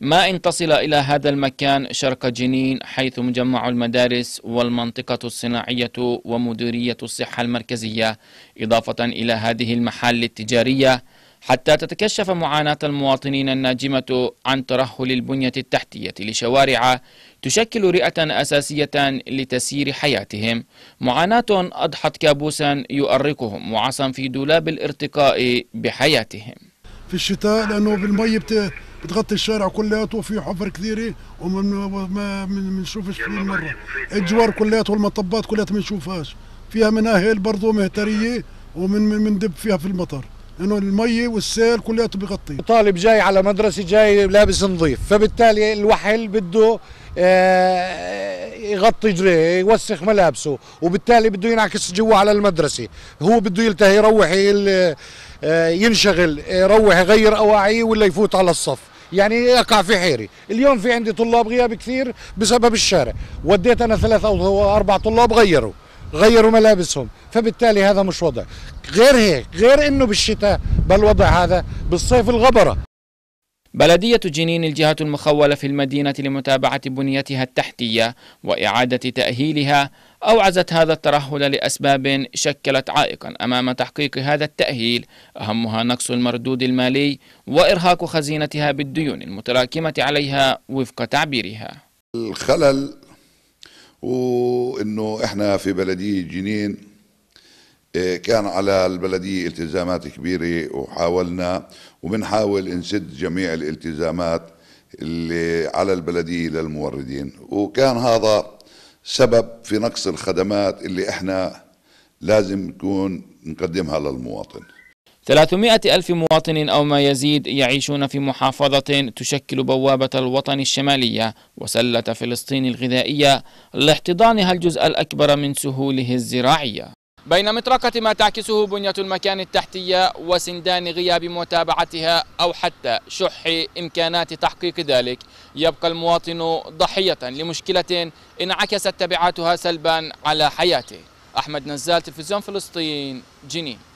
ما أن تصل إلى هذا المكان شرق جنين حيث مجمع المدارس والمنطقة الصناعية ومديرية الصحة المركزية إضافة إلى هذه المحال التجارية حتى تتكشف معاناة المواطنين الناجمة عن ترهل البنية التحتية لشوارع تشكل رئة أساسية لتسيير حياتهم معاناة أضحت كابوسا يؤرقهم وعصا في دولاب الارتقاء بحياتهم في الشتاء لأنه بالمي بت... بتغطي الشارع كلياته وفي حفر كثيره وما بنشوفش فيه مره الجوار كلياته والمطبات كلياتها ما بنشوفهاش فيها مناهل برضه مهتريه ومن من دب فيها في المطر انه المي والسيل كلياته بغطي طالب جاي على مدرسه جاي لابس نظيف فبالتالي الوحل بده آه، يغطي رجليه يوسخ ملابسه وبالتالي بده ينعكس جوا على المدرسه هو بده يلتهي يروح آه، ينشغل يروح يغير اواعيه ولا يفوت على الصف يعني يقع في حيري اليوم في عندي طلاب غياب كثير بسبب الشارع وديت أنا ثلاث أو أربع طلاب غيروا غيروا ملابسهم فبالتالي هذا مش وضع غير هيك غير انه بالشتاء بل وضع هذا بالصيف الغبره بلدية جنين الجهة المخولة في المدينة لمتابعة بنيتها التحتية وإعادة تأهيلها أوعزت هذا الترهل لأسباب شكلت عائقا أمام تحقيق هذا التأهيل أهمها نقص المردود المالي وإرهاق خزينتها بالديون المتراكمة عليها وفق تعبيرها الخلل وإنه إحنا في بلدية جنين إيه، كان على البلدية التزامات كبيرة وحاولنا وبنحاول نسد جميع الالتزامات اللي على البلدية للموردين وكان هذا سبب في نقص الخدمات اللي احنا لازم نكون نقدمها للمواطن 300 ألف مواطن أو ما يزيد يعيشون في محافظة تشكل بوابة الوطن الشمالية وسلة فلسطين الغذائية لاحتضانها الجزء الأكبر من سهوله الزراعية بين مطرقة ما تعكسه بنية المكان التحتية وسندان غياب متابعتها أو حتى شح إمكانات تحقيق ذلك يبقى المواطن ضحية لمشكلة انعكست تبعاتها سلبا على حياته أحمد نزال تلفزيون فلسطين جنين